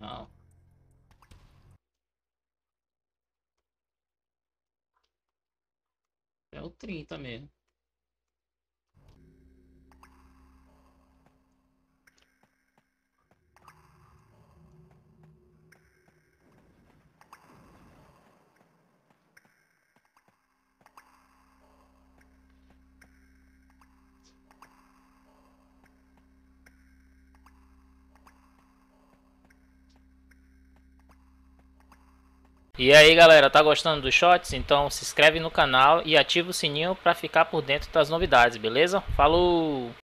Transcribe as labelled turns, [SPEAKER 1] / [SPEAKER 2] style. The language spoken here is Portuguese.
[SPEAKER 1] Não. É o 30 mesmo.
[SPEAKER 2] E aí galera, tá gostando dos shots? Então se inscreve no canal e ativa o sininho para ficar por dentro das novidades, beleza? Falou!